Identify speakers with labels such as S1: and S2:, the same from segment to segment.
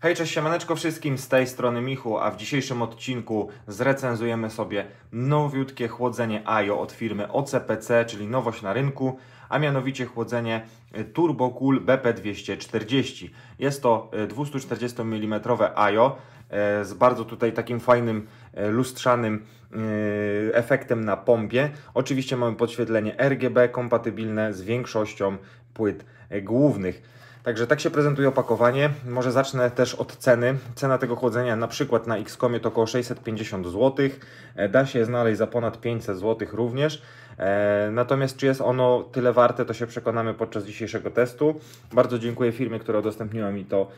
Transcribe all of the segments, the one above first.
S1: Hej, cześć, siemaneczko wszystkim, z tej strony Michu, a w dzisiejszym odcinku zrecenzujemy sobie nowiutkie chłodzenie AJO od firmy OCPC, czyli nowość na rynku, a mianowicie chłodzenie TurboCool BP240. Jest to 240 mm AJO z bardzo tutaj takim fajnym e, lustrzanym e, efektem na pompie. Oczywiście mamy podświetlenie RGB kompatybilne z większością płyt e, głównych. Także tak się prezentuje opakowanie. Może zacznę też od ceny. Cena tego chłodzenia na przykład na Xcomie to około 650 zł. E, da się znaleźć za ponad 500 zł również. E, natomiast czy jest ono tyle warte, to się przekonamy podczas dzisiejszego testu. Bardzo dziękuję firmie, która udostępniła mi to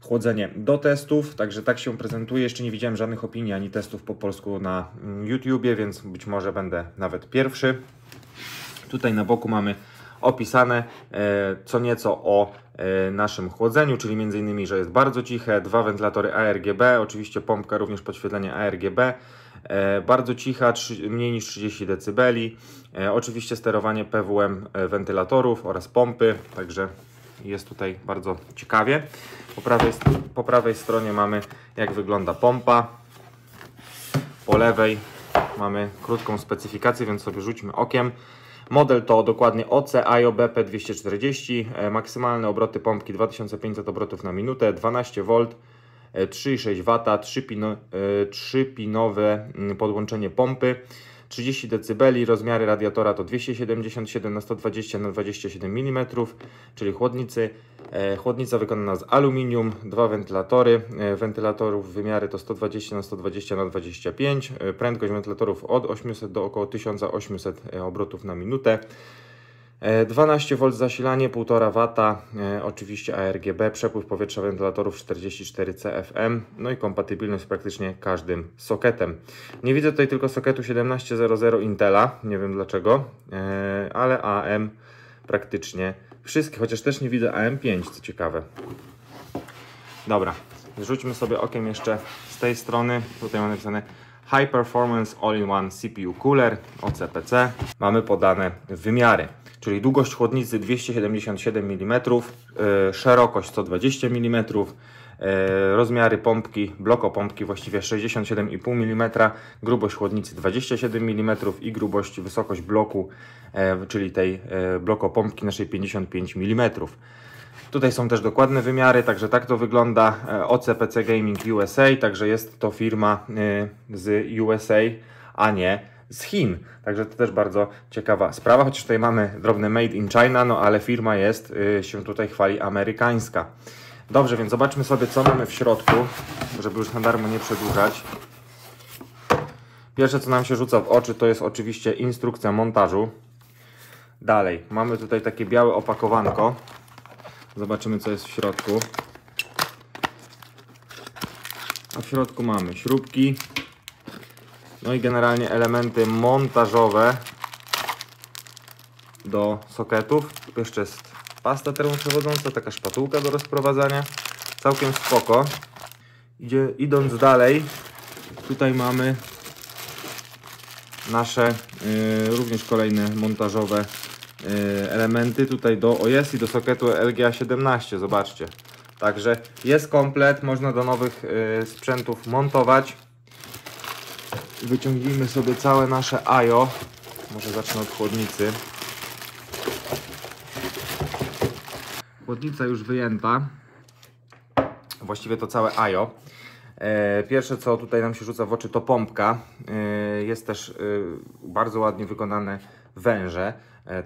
S1: chłodzenie do testów, także tak się prezentuje. Jeszcze nie widziałem żadnych opinii ani testów po polsku na mm, YouTubie, więc być może będę nawet pierwszy. Tutaj na boku mamy opisane e, co nieco o E, naszym chłodzeniu, czyli m.in. że jest bardzo ciche, dwa wentylatory ARGB, oczywiście pompka również podświetlenia ARGB, e, bardzo cicha, mniej niż 30 dB, e, oczywiście sterowanie PWM wentylatorów oraz pompy, także jest tutaj bardzo ciekawie. Po prawej, po prawej stronie mamy jak wygląda pompa, po lewej mamy krótką specyfikację, więc sobie rzućmy okiem. Model to dokładnie OC IOBP 240, maksymalne obroty pompki 2500 obrotów na minutę, 12V, 3,6 W, 3-pinowe podłączenie pompy. 30 dB, rozmiary radiatora to 277 na 120 na 27 mm, czyli chłodnicy. E, chłodnica wykonana z aluminium, dwa wentylatory. E, wentylatorów wymiary to 120 na 120 na 25. E, prędkość wentylatorów od 800 do około 1800 obrotów na minutę. 12 e, V zasilanie, 1,5 W, e, oczywiście ARGB, przepływ powietrza wentylatorów 44 CFM, no i kompatybilność z praktycznie każdym soketem. Nie widzę tutaj tylko soketu 1700 Intela, nie wiem dlaczego, e, ale AM praktycznie wszystkie, chociaż też nie widzę AM5, co ciekawe. Dobra, rzućmy sobie okiem jeszcze z tej strony, tutaj mamy napisane High Performance All-in-One CPU Cooler, OCPC. Mamy podane wymiary czyli długość chłodnicy 277 mm, e, szerokość 120 mm, e, rozmiary pompki, bloko pompki właściwie 67,5 mm, grubość chłodnicy 27 mm i grubość, wysokość bloku, e, czyli tej bloku pompki naszej 55 mm. Tutaj są też dokładne wymiary, także tak to wygląda OCPC Gaming USA, także jest to firma z USA, a nie z Chin. Także to też bardzo ciekawa sprawa, chociaż tutaj mamy drobne made in China, no ale firma jest, y, się tutaj chwali amerykańska. Dobrze, więc zobaczmy sobie, co mamy w środku, żeby już na darmo nie przedłużać. Pierwsze, co nam się rzuca w oczy, to jest oczywiście instrukcja montażu. Dalej, mamy tutaj takie białe opakowanko. Zobaczymy, co jest w środku. A w środku mamy śrubki, no i generalnie elementy montażowe do soketów. Jeszcze jest pasta termoprzewodząca, taka szpatułka do rozprowadzania. Całkiem spoko. Idzie, idąc dalej, tutaj mamy nasze y, również kolejne montażowe y, elementy tutaj do OS i do soketu LGA17, zobaczcie. Także jest komplet, można do nowych y, sprzętów montować wyciągnijmy sobie całe nasze ajo. Może zacznę od chłodnicy. Chłodnica już wyjęta. Właściwie to całe ajo. E, pierwsze co tutaj nam się rzuca w oczy to pompka. E, jest też e, bardzo ładnie wykonane węże,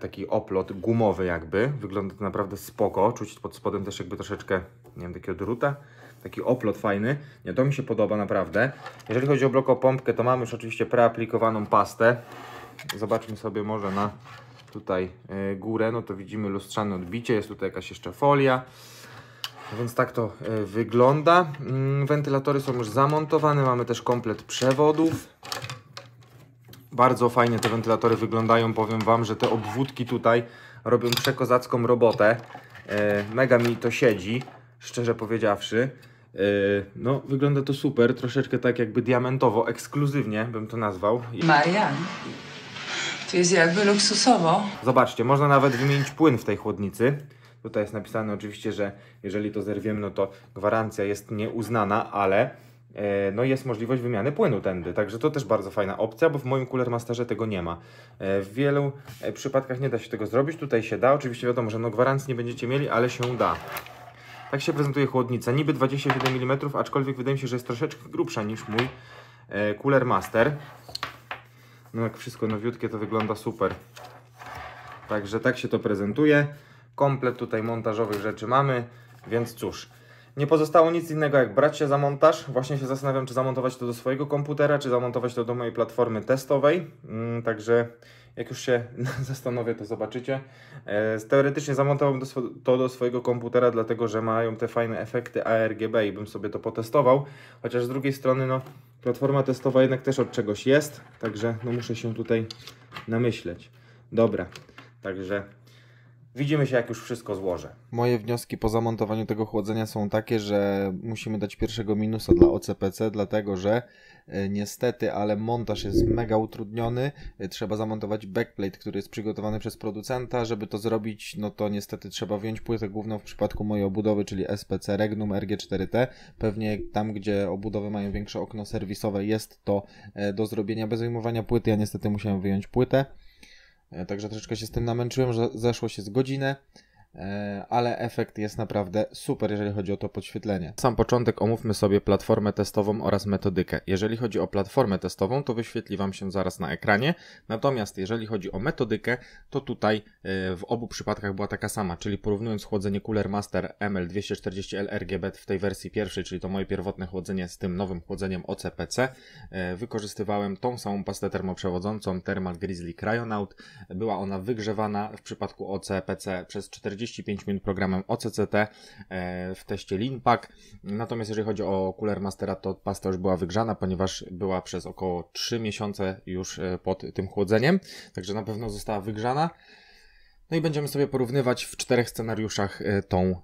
S1: taki oplot gumowy jakby. Wygląda to naprawdę spoko. Czuć pod spodem też jakby troszeczkę, nie wiem, takiego druta taki oplot fajny. Nie, to mi się podoba naprawdę. Jeżeli chodzi o blokopompkę, to mamy już oczywiście preaplikowaną pastę. Zobaczmy sobie może na tutaj e, górę, no to widzimy lustrzane odbicie, jest tutaj jakaś jeszcze folia. Więc tak to e, wygląda. Mm, wentylatory są już zamontowane, mamy też komplet przewodów. Bardzo fajnie te wentylatory wyglądają, powiem Wam, że te obwódki tutaj robią przekozacką robotę. E, mega mi to siedzi, szczerze powiedziawszy. E, no, wygląda to super, troszeczkę tak jakby diamentowo, ekskluzywnie bym to nazwał. Marian, to jest jakby luksusowo. Zobaczcie, można nawet wymienić płyn w tej chłodnicy. Tutaj jest napisane oczywiście, że jeżeli to zerwiemy, no to gwarancja jest nieuznana, ale e, no jest możliwość wymiany płynu tędy, także to też bardzo fajna opcja, bo w moim Cooler Masterze tego nie ma. E, w wielu przypadkach nie da się tego zrobić, tutaj się da, oczywiście wiadomo, że no gwarancji nie będziecie mieli, ale się da. Tak się prezentuje chłodnica, niby 27 mm, aczkolwiek wydaje mi się, że jest troszeczkę grubsza niż mój e, Cooler Master. No jak wszystko nowiutkie to wygląda super. Także tak się to prezentuje. Komplet tutaj montażowych rzeczy mamy, więc cóż. Nie pozostało nic innego jak brać się za montaż. Właśnie się zastanawiam, czy zamontować to do swojego komputera, czy zamontować to do mojej platformy testowej. Mm, także jak już się zastanowię, to zobaczycie. E, teoretycznie zamontowałbym to do swojego komputera, dlatego że mają te fajne efekty ARGB i bym sobie to potestował. Chociaż z drugiej strony, no, platforma testowa jednak też od czegoś jest, także no, muszę się tutaj namyśleć. Dobra, także Widzimy się, jak już wszystko złożę. Moje wnioski po zamontowaniu tego chłodzenia są takie, że musimy dać pierwszego minusa dla OCPC, dlatego że e, niestety, ale montaż jest mega utrudniony. E, trzeba zamontować backplate, który jest przygotowany przez producenta. Żeby to zrobić, no to niestety trzeba wyjąć płytę główną w przypadku mojej obudowy, czyli SPC Regnum RG4T. Pewnie tam, gdzie obudowy mają większe okno serwisowe, jest to e, do zrobienia bez wyjmowania płyty. Ja niestety musiałem wyjąć płytę. E, także troszeczkę się z tym namęczyłem, że zeszło się z godzinę. E, ale efekt jest naprawdę super, jeżeli chodzi o to podświetlenie. Sam początek omówmy sobie platformę testową oraz metodykę. Jeżeli chodzi o platformę testową, to wyświetli Wam się zaraz na ekranie, natomiast jeżeli chodzi o metodykę, to tutaj e, w obu przypadkach była taka sama, czyli porównując chłodzenie Cooler Master ML240L RGB w tej wersji pierwszej, czyli to moje pierwotne chłodzenie z tym nowym chłodzeniem OCPC, e, wykorzystywałem tą samą pastę termoprzewodzącą Thermal Grizzly Cryonaut. Była ona wygrzewana w przypadku OCPC przez 40 45 minut programem OCCT e, w teście Linpack. Natomiast jeżeli chodzi o Cooler Mastera, to pasta już była wygrzana, ponieważ była przez około 3 miesiące już e, pod tym chłodzeniem, także na pewno została wygrzana. No i będziemy sobie porównywać w czterech scenariuszach e, tą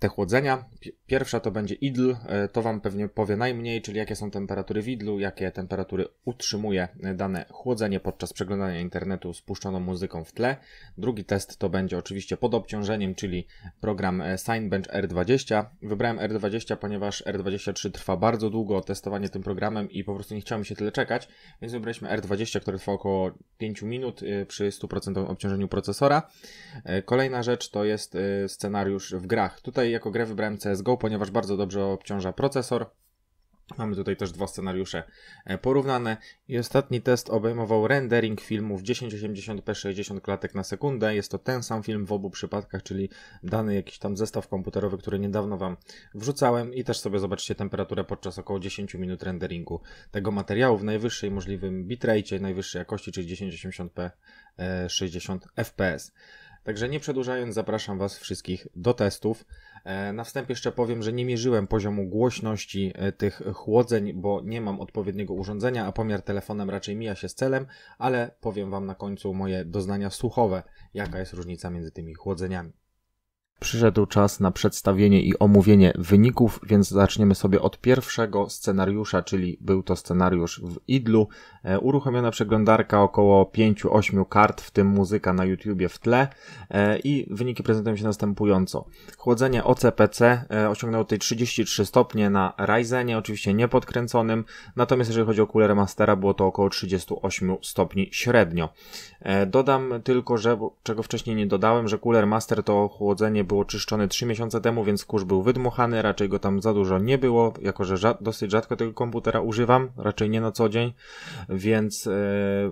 S1: te chłodzenia. Pierwsza to będzie idl, e, to Wam pewnie powie najmniej, czyli jakie są temperatury w idlu, jakie temperatury utrzymuje e, dane chłodzenie podczas przeglądania internetu z puszczoną muzyką w tle. Drugi test to będzie oczywiście pod obciążeniem, czyli program e, Signbench R20. Wybrałem R20, ponieważ R23 trwa bardzo długo testowanie tym programem i po prostu nie chciałem się tyle czekać, więc wybraliśmy R20, który trwa około 5 minut przy 100% obciążeniu procesora. Kolejna rzecz to jest scenariusz w grach. Tutaj jako grę wybrałem CSGO, ponieważ bardzo dobrze obciąża procesor. Mamy tutaj też dwa scenariusze e, porównane i ostatni test obejmował rendering filmów 1080p 60 klatek na sekundę. Jest to ten sam film w obu przypadkach, czyli dany jakiś tam zestaw komputerowy, który niedawno Wam wrzucałem i też sobie zobaczcie temperaturę podczas około 10 minut renderingu tego materiału w najwyższej możliwym bitrate, najwyższej jakości, czyli 1080p 60 fps. Także nie przedłużając, zapraszam Was wszystkich do testów. E, na wstępie jeszcze powiem, że nie mierzyłem poziomu głośności e, tych chłodzeń, bo nie mam odpowiedniego urządzenia, a pomiar telefonem raczej mija się z celem, ale powiem Wam na końcu moje doznania słuchowe, jaka jest różnica między tymi chłodzeniami. Przyszedł czas na przedstawienie i omówienie wyników, więc zaczniemy sobie od pierwszego scenariusza, czyli był to scenariusz w Idlu. E, uruchomiona przeglądarka około 5-8 kart, w tym muzyka na YouTubie w tle e, i wyniki prezentują się następująco. Chłodzenie OCPC e, osiągnęło tutaj 33 stopnie na Ryzenie, oczywiście niepodkręconym, natomiast jeżeli chodzi o Cooler Mastera było to około 38 stopni średnio. E, dodam tylko, że czego wcześniej nie dodałem, że Cooler Master to chłodzenie było czyszczone 3 miesiące temu, więc kurz był wydmuchany, raczej go tam za dużo nie było, jako że dosyć rzadko tego komputera używam, raczej nie na co dzień, więc e,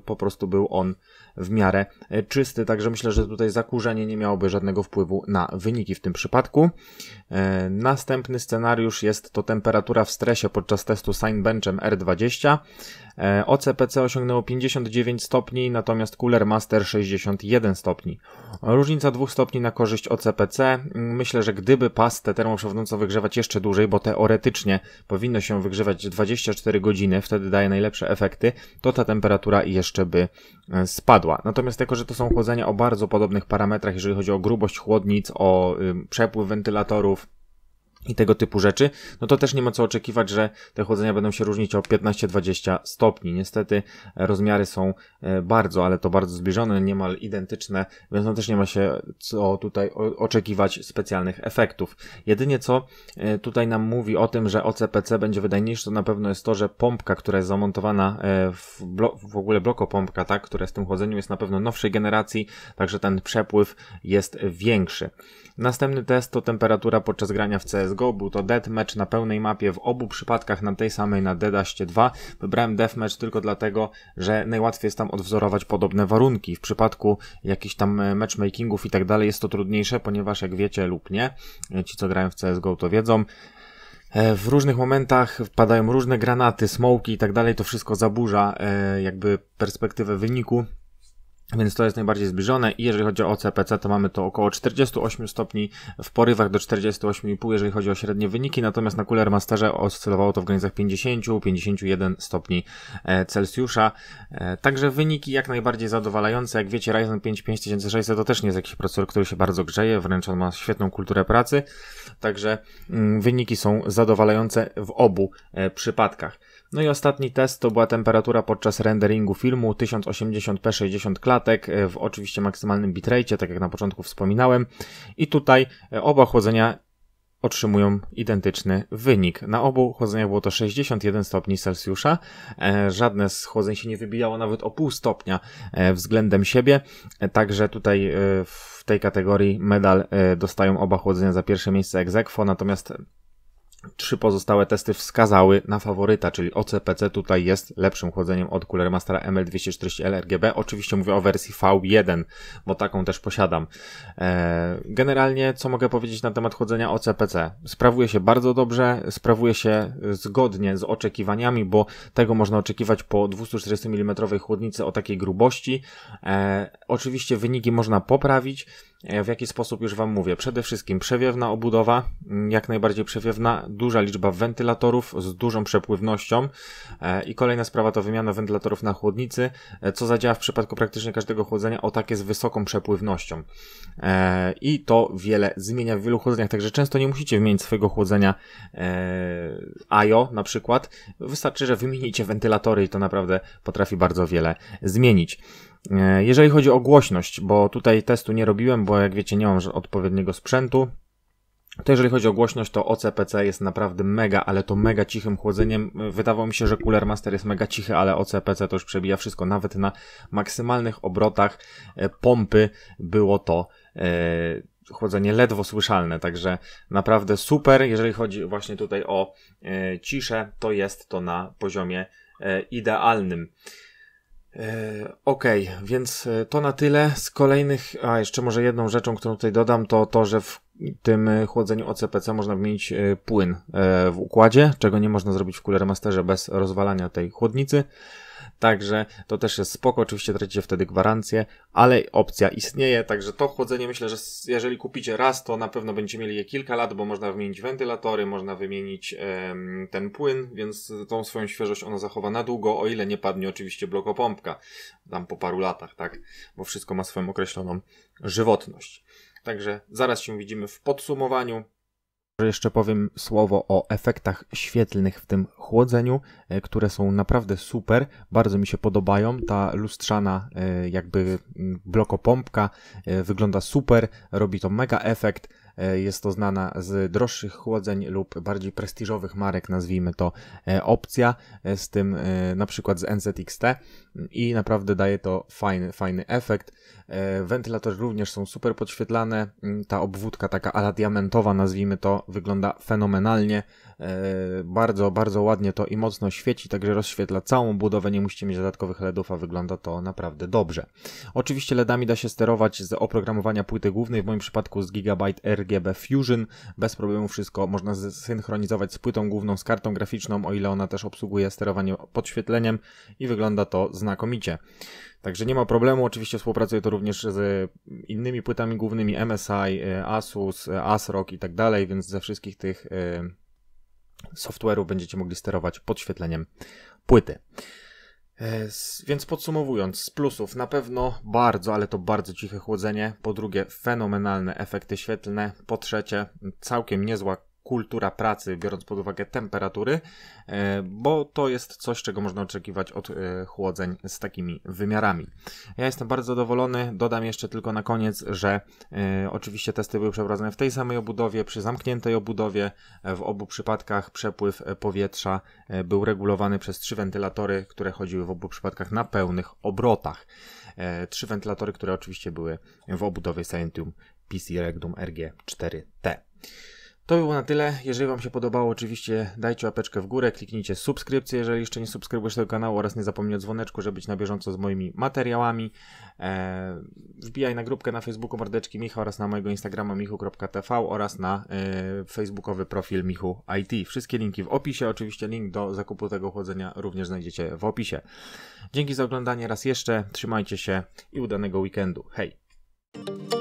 S1: po prostu był on w miarę e, czysty, także myślę, że tutaj zakurzenie nie miałoby żadnego wpływu na wyniki w tym przypadku. E, następny scenariusz jest to temperatura w stresie podczas testu Signbenchem R20. E, OCPC osiągnęło 59 stopni, natomiast cooler Master 61 stopni. Różnica 2 stopni na korzyść OCPC. Myślę, że gdyby pastę termoprzewodującą wygrzewać jeszcze dłużej, bo teoretycznie powinno się wygrzewać 24 godziny, wtedy daje najlepsze efekty, to ta temperatura jeszcze by e, spadła. Natomiast jako, że to są chłodzenia o bardzo podobnych parametrach, jeżeli chodzi o grubość chłodnic, o przepływ wentylatorów, i tego typu rzeczy, no to też nie ma co oczekiwać, że te chłodzenia będą się różnić o 15-20 stopni. Niestety e, rozmiary są e, bardzo, ale to bardzo zbliżone, niemal identyczne, więc no też nie ma się co tutaj oczekiwać specjalnych efektów. Jedynie co e, tutaj nam mówi o tym, że OCPC będzie wydajniejszy, to na pewno jest to, że pompka, która jest zamontowana w, w ogóle blokopompka, tak, która jest w tym chłodzeniem jest na pewno nowszej generacji, także ten przepływ jest większy. Następny test to temperatura podczas grania w CS CSGO, był to deathmatch na pełnej mapie w obu przypadkach na tej samej na Dedaście 2. Wybrałem deathmatch tylko dlatego, że najłatwiej jest tam odwzorować podobne warunki. W przypadku jakichś tam e, matchmakingów i tak dalej jest to trudniejsze, ponieważ jak wiecie lub nie, e, ci co grają w CSGO to wiedzą, e, w różnych momentach padają różne granaty, smoki i tak dalej, to wszystko zaburza jakby perspektywę wyniku, więc to jest najbardziej zbliżone i jeżeli chodzi o CPC, to mamy to około 48 stopni w porywach do 48,5, jeżeli chodzi o średnie wyniki, natomiast na Cooler Masterze oscylowało to w granicach 50-51 stopni e, Celsjusza. E, także wyniki jak najbardziej zadowalające. Jak wiecie, Ryzen 5 5600 to też nie jest jakiś procesor, który się bardzo grzeje, wręcz on ma świetną kulturę pracy, także mm, wyniki są zadowalające w obu e, przypadkach. No i ostatni test to była temperatura podczas renderingu filmu 1080p 60 klatek e, w oczywiście maksymalnym bitrate, tak jak na początku wspominałem. I tutaj e, oba chłodzenia otrzymują identyczny wynik. Na obu chłodzeniach było to 61 stopni Celsjusza. E, żadne z chłodzeń się nie wybijało nawet o pół stopnia względem siebie. Także tutaj w tej kategorii medal dostają oba chłodzenia za pierwsze miejsce ex aequo, natomiast Trzy pozostałe testy wskazały na faworyta, czyli OCPC tutaj jest lepszym chłodzeniem od Cooler Mastera ml 240 LRGB. RGB. Oczywiście mówię o wersji V1, bo taką też posiadam. E, generalnie, co mogę powiedzieć na temat chłodzenia OCPC? Sprawuje się bardzo dobrze, sprawuje się zgodnie z oczekiwaniami, bo tego można oczekiwać po 240 mm chłodnicy o takiej grubości. E, oczywiście wyniki można poprawić. E, w jaki sposób już Wam mówię? Przede wszystkim przewiewna obudowa, jak najbardziej przewiewna, duża liczba wentylatorów z dużą przepływnością. E, I kolejna sprawa to wymiana wentylatorów na chłodnicy, e, co zadziała w przypadku praktycznie każdego chłodzenia o takie z wysoką przepływnością. E, I to wiele zmienia w wielu chłodzeniach, także często nie musicie wymienić swojego chłodzenia AJO na przykład. Wystarczy, że wymienicie wentylatory i to naprawdę potrafi bardzo wiele zmienić. Jeżeli chodzi o głośność, bo tutaj testu nie robiłem, bo jak wiecie, nie mam odpowiedniego sprzętu. To jeżeli chodzi o głośność, to OCPC jest naprawdę mega, ale to mega cichym chłodzeniem. Wydawało mi się, że Cooler Master jest mega cichy, ale OCPC to już przebija wszystko. Nawet na maksymalnych obrotach e, pompy było to e, chłodzenie ledwo słyszalne, także naprawdę super. Jeżeli chodzi właśnie tutaj o e, ciszę, to jest to na poziomie idealnym. E, okej, okay, więc e, to na tyle z kolejnych, a jeszcze może jedną rzeczą, którą tutaj dodam, to to, że w tym e, chłodzeniu OCPC można wymienić płyn w układzie, czego nie można zrobić w Cooler Masterze bez rozwalania tej chłodnicy. Także to też jest spoko, oczywiście tracicie wtedy gwarancję, ale opcja istnieje, także to chłodzenie myślę, że jeżeli kupicie raz, to na pewno będziecie mieli je kilka lat, bo można wymienić wentylatory, można wymienić ten płyn, więc tą swoją świeżość ona zachowa na długo, o ile nie padnie oczywiście blokopompka, tam po paru latach, tak, bo wszystko ma swoją określoną żywotność. Także zaraz się widzimy w podsumowaniu. Jeszcze powiem słowo o efektach świetlnych w tym chłodzeniu, e, które są naprawdę super, bardzo mi się podobają. Ta lustrzana e, jakby blokopompka e, wygląda super, robi to mega efekt. E, jest to znana z droższych chłodzeń lub bardziej prestiżowych marek, nazwijmy to e, opcja, e, z tym na przykład z NZXT i naprawdę daje to fajny, fajny efekt. Wentylatory również są super podświetlane, mm, ta obwódka taka ala diamentowa, nazwijmy to, wygląda fenomenalnie. E, bardzo, bardzo ładnie to i mocno świeci, także rozświetla całą budowę, nie musicie mieć dodatkowych LEDów, a wygląda to naprawdę dobrze. Oczywiście LEDami da się sterować z oprogramowania płyty głównej, w moim przypadku z Gigabyte RGB Fusion. Bez problemu wszystko można zsynchronizować z płytą główną, z kartą graficzną, o ile ona też obsługuje sterowanie podświetleniem i wygląda to znakomicie. Także nie ma problemu, oczywiście współpracuje to również z innymi płytami głównymi MSI, e, Asus, e, ASRock i tak dalej, więc ze wszystkich tych software'u będziecie mogli sterować podświetleniem płyty. E, więc podsumowując, z plusów na pewno bardzo, ale to bardzo ciche chłodzenie, po drugie fenomenalne efekty świetlne, po trzecie całkiem niezła kultura pracy, biorąc pod uwagę temperatury, e, bo to jest coś, czego można oczekiwać od e, chłodzeń z takimi wymiarami. Ja jestem bardzo zadowolony. Dodam jeszcze tylko na koniec, że e, oczywiście testy były przeprowadzone w tej samej obudowie, przy zamkniętej obudowie. W obu przypadkach przepływ powietrza był regulowany przez trzy wentylatory, które chodziły w obu przypadkach na pełnych obrotach. Trzy wentylatory, które oczywiście były w obudowie Scientium PC Rectum RG4T. To było na tyle. Jeżeli Wam się podobało, oczywiście dajcie łapeczkę w górę, kliknijcie subskrypcję, jeżeli jeszcze nie subskrybujesz tego kanału oraz nie zapomnij o dzwoneczku, żeby być na bieżąco z moimi materiałami. E, wbijaj na grupkę na Facebooku Mordeczki Micha oraz na mojego Instagrama michu.tv oraz na e, facebookowy profil Michu IT. Wszystkie linki w opisie, oczywiście link do zakupu tego chłodzenia również znajdziecie w opisie. Dzięki za oglądanie raz jeszcze, trzymajcie się i udanego weekendu. Hej!